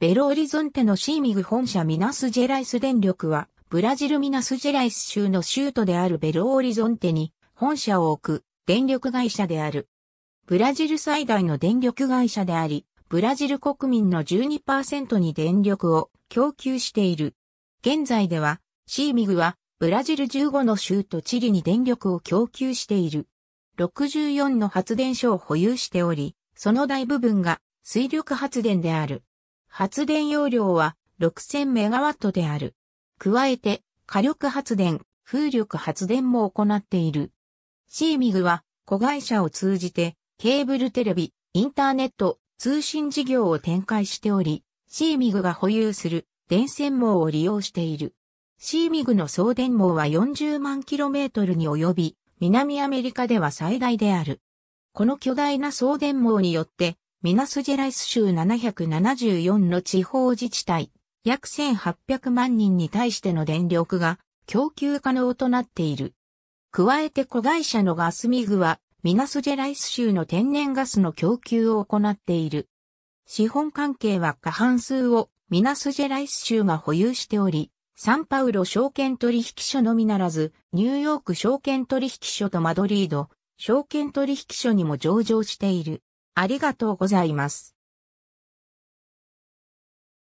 ベロオリゾンテのシーミグ本社ミナスジェライス電力は、ブラジルミナスジェライス州の州都であるベロオリゾンテに本社を置く電力会社である。ブラジル最大の電力会社であり、ブラジル国民の12%に電力を供給している。現在では、シーミグはブラジル15の州とチリに電力を供給している。64の発電所を保有しており、その大部分が水力発電である。発電容量は6000メガワットである。加えて、火力発電、風力発電も行っている。シーミグは、子会社を通じて、ケーブルテレビ、インターネット、通信事業を展開しており、シーミグが保有する電線網を利用している。シーミグの送電網は40万キロメートルに及び、南アメリカでは最大である。この巨大な送電網によって、ミナスジェライス州774の地方自治体、約1800万人に対しての電力が供給可能となっている。加えて子会社のガスミグは、ミナスジェライス州の天然ガスの供給を行っている。資本関係は過半数をミナスジェライス州が保有しており、サンパウロ証券取引所のみならず、ニューヨーク証券取引所とマドリード証券取引所にも上場している。ありがとうございます。